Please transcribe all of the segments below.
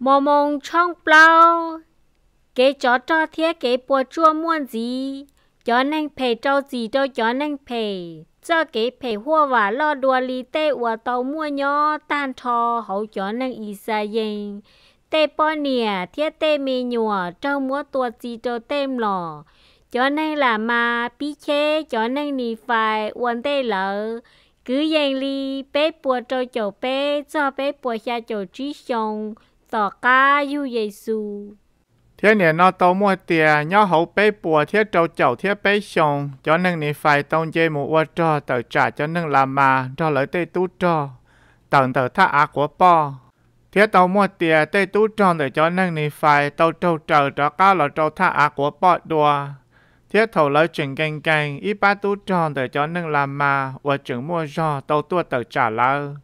mò mông trong bao cái chó cho thiết cái bùa chua muôn gì chó nên phê trâu gì đâu chó nên phê cho cái phê hoa và lo đùa lì tê và tàu mua nhỏ tan thò hậu chó nên y sa yên tê bò nè thiết tê mì nhùa trâu mua tua gì trâu tem lò chó nên là mà bí chế chó nên nì phải uốn tê lợ cứ yên lì bé bùa trâu chầu bé cho bé bùa xa chầu trí xong tỏ ca yêu Giêsu. Thế này nó tàu mua tiền nhớ hậu bế bùa thiết trâu chậu thiết bế sông cho nên nị phải tông dây mù ô trò trả cho nên làm mà cho lợi tê tú trò tận tờ thác á của po thiết tàu mua tiền tê tú trò để cho nên nị phải tàu trâu trở cho cá lọ trâu thác á của po đùa thiết thầu lợi chuyển canh canh ít ba tú trò để cho nâng làm mà và chuyển mua cho tàu tua tàu trả lỡ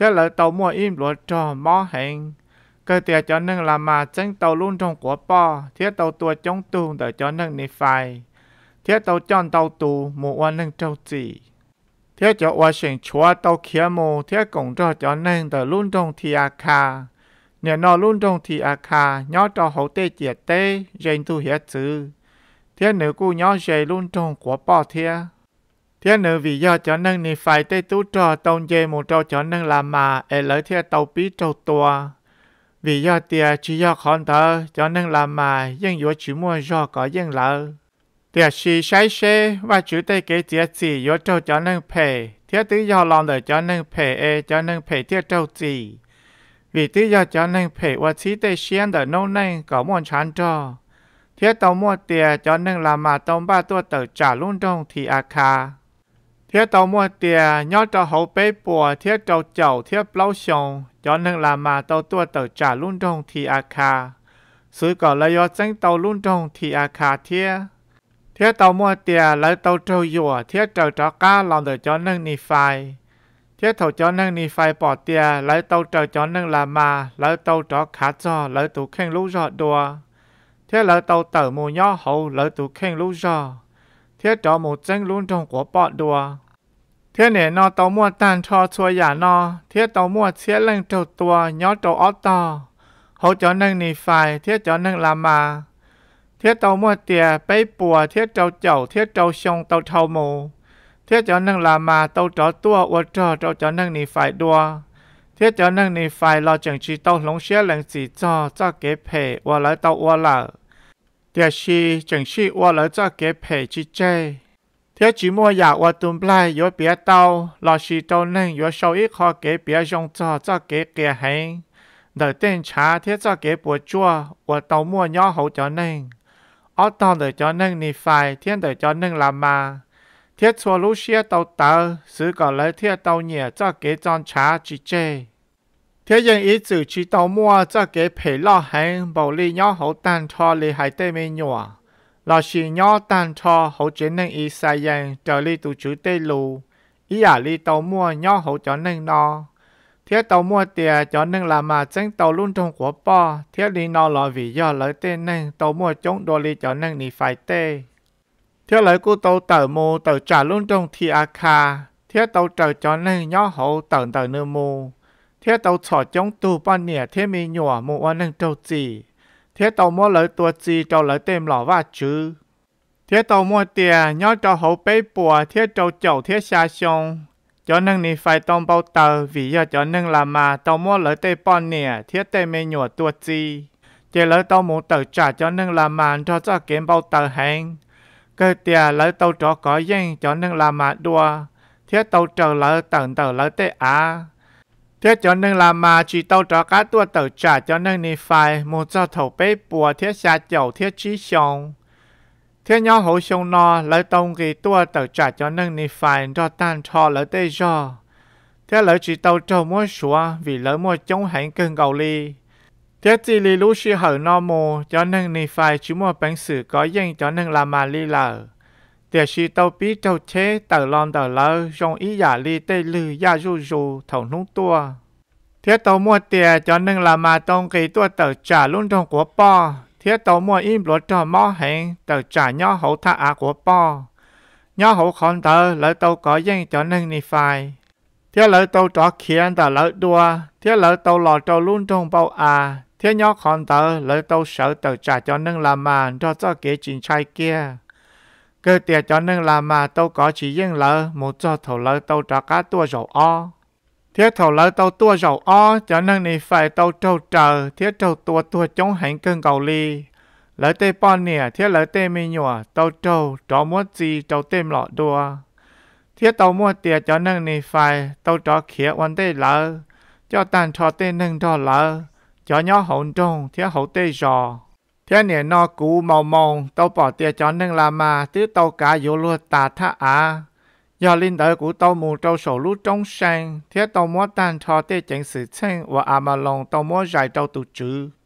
thiết lợi tàu mua im lúa cho mó hành cơ tiệt cho nâng là mà chân tàu luôn trong của po thiết tàu tua chống tu để cho nâng nị phai thiết tàu chọn tàu tù mù oan nâng trâu chỉ thiết cho oa sinh chúa tàu kia mù thiết cũng cho cho nâng để luôn trong thi a kha nhờ nó luôn trong thi a kha nhó cho hậu tê chia tê dành tu hiết chữ thiết nữ cu nhó dày luôn trong của po thiết thế nữ vì do cho nâng nị phai tê tu trò tông dê mù trâu cho nâng là mà e lợi thiết tàu bí trâu tua vì do tia chỉ do khổng thơ cho nên làm mà dân dụ chỉ mua do có dân lợ tia si sai xe và chủ tây kế tia chỉ dụ trâu cho nên phê thiết tứ do lòng đời cho nên phê e cho nên phê thiết trâu gì, vì tứ do cho nên phê và chỉ tây xiên đời nô nên có muốn chán cho thiết tàu mua tia cho nên làm mà tông ba tua tờ trả luôn trong thì a à ca thiết tàu mua tiền nhớ cho hậu bế bùa thiết tàu chậu thiết lâu sông cho nên là mà tàu tua tàu trả luôn trong thì a kha sự có là do tránh tàu luôn trong thì a kha thiết thiết tàu mua tiền lấy tàu trâu dùa thiết trâu cho cá lòng để cho nâng ni phai thiết thầu cho nâng ni phai bỏ tiền lấy tàu trâu cho nâng là mà lấy tàu cho khá cho lấy tù khen lũ rõ đùa thiết lấy tàu tờ mù nhỏ hậu lấy tù khen lũ rõ thiết trò một chân luôn trong của bọn đùa เทียเนเนอเตามัวตันชอชัวอย่านอเทียเตามัวเชียเร่งเจ้าตัวยอเจ้าออตอเขาจอนั่งนีไฟเทียจอนั่งลามาเทียเตามัวเตียไปปัวเทียเจ้าเจ้าเทียเจ้าชงเต้าเทาโมเทียจอนั่งลามาเต้าจอตัวอวดจอเจ้าจอนั่งนีไฟดัวเทียจอนั่งนีไฟรอจังชีเต้าหลงเชียแรงสีจอจ้าเกบเพวัวไหลเต้าวัวหล่าเดียชีจังชีวัวไหลจ้าเกบเพชีเจ天猪毛呀，我等不来，要憋到。老师都能有手一颗给别人做做给给行。得点茶，天做给不做，我都毛你好着能。我当的着能你快，天得着能了吗？铁错路些都得，是个来铁都捏做给张茶去。天人一走去到末，做给陪老行，不离你好但错离海对面远。là xì nhỏ tan cho hỗ trợ nên y sai dành trở li tụ chữ tê lù. Ý à li tàu mua nhỏ hỗ trợ nên nó. Thế tàu mua tiền cho nên là mà chân tàu luôn trong của bò. Thế li nó là vì do lợi tê nên tàu mua chống đồ li cho nên ni phải tê. Thế lấy của tàu tờ mù tàu trả luôn trong thi a à kha. Thế tàu trở cho nên nhỏ hỗ tờ tờ nơ mù. Thế tàu trò chống tù bao nỉa thế mì nhỏ mù oan nên trâu gì thế tàu mua lợi tua gì cho lợi tìm lỏ và chứ thế tàu mua tiền nhớ cho hậu bế bùa thế trâu chậu thế xa xong cho nâng nì phải tông bao tờ vì giờ cho nên là mà tàu mua lợi tê bọn nè thế tê mê nhùa tua gì chỉ lợi tàu mua tờ trả cho nâng là mà cho cho kiếm bao tờ hẹn cơ tiền lợi tàu trọ có danh cho nâng là mà đua thế tàu trở lợi tận tờ lợi tê á thế cho nên là mà chỉ tao cho cá tua tàu trả cho nên ni phải một cho thầu bế bùa thế xa chậu thế trí xong thế nhau hậu xong no lấy tông kỳ tua tàu trả cho nên ni phải cho tan cho lấy tê cho thế lấy chỉ tao cho mua sủa vì lấy mua chống hành cơn cầu ly thế chỉ lý lúc sư hở no mù cho nên ni phải chú mua bánh sử có danh cho nên là mà ly lở địa sĩ tàu bí tàu chế tàu lòng tàu lơ dùng ý giả li tê lư giả ru ru thầu nung tua thiết tàu mua tiền cho nâng là mà tông kỳ tua tàu trả luôn trong của po thiết tàu mua im lúa cho mỏ hẹn tàu trả nhỏ hậu tha á của po nhỏ hậu con tờ lỡ tàu có danh cho nâng ni phai thiết lỡ tàu trọ khiến tàu lỡ đua thiết lỡ tàu lò trâu luôn trong bầu à thiết nhỏ con tờ lỡ tàu sợ tàu trả cho nâng là mà cho cho kế chính trai kia cơ tiệt cho nên là mà tôi có chỉ riêng lỡ một cho thầu lỡ tôi cho cá tua dầu o thiết thầu lỡ tôi tua dầu o cho nên này phải tôi trâu chờ thiết trâu tua tua chống hành cơn cầu ly lỡ tê bò nè thiết lỡ tê mi nhùa tôi trâu trò muốn gì trâu tê lọ đua thiết tôi mua tiệt cho nên này phải tôi cho khía quan tê lỡ cho tàn cho tê nâng cho lỡ cho nhó hồn trông thiết hậu tê giò thế nè no cú màu mông tàu bỏ tia chọn nâng là mà tứ tàu cá yếu luôn tà tha à do linh đời của tàu mù trâu sổ lú trong sang thế tàu múa tan cho tia chỉnh sự chênh và à mà lòng tàu múa dài trâu tụ chữ